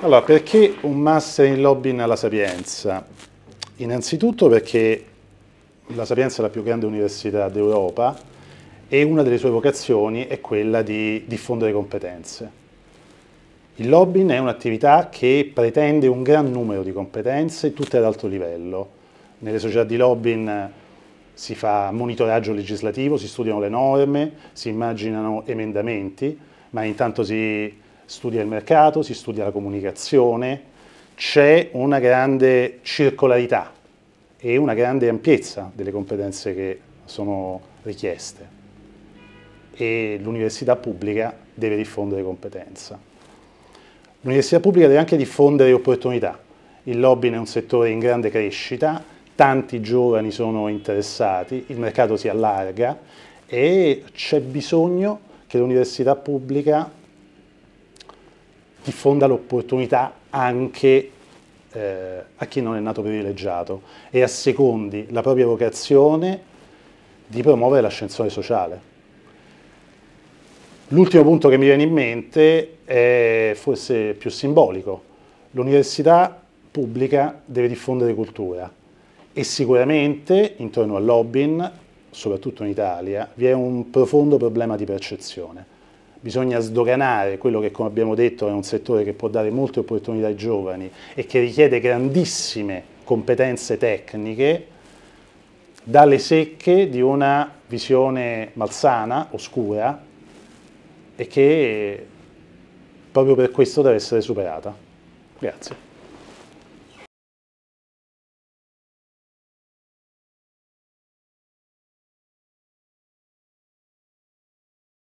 Allora, perché un master in lobbying alla Sapienza? Innanzitutto perché la Sapienza è la più grande università d'Europa e una delle sue vocazioni è quella di diffondere competenze. Il lobbying è un'attività che pretende un gran numero di competenze, tutte ad alto livello. Nelle società di lobbying si fa monitoraggio legislativo, si studiano le norme, si immaginano emendamenti, ma intanto si studia il mercato, si studia la comunicazione, c'è una grande circolarità e una grande ampiezza delle competenze che sono richieste e l'università pubblica deve diffondere competenza. L'università pubblica deve anche diffondere opportunità. Il lobby è un settore in grande crescita, tanti giovani sono interessati, il mercato si allarga e c'è bisogno che l'università pubblica ti fonda l'opportunità anche eh, a chi non è nato privilegiato e assecondi la propria vocazione di promuovere l'ascensore sociale. L'ultimo punto che mi viene in mente è forse più simbolico. L'università pubblica deve diffondere cultura e sicuramente intorno al lobbying, soprattutto in Italia, vi è un profondo problema di percezione bisogna sdoganare quello che come abbiamo detto è un settore che può dare molte opportunità ai giovani e che richiede grandissime competenze tecniche dalle secche di una visione malsana, oscura e che proprio per questo deve essere superata. Grazie.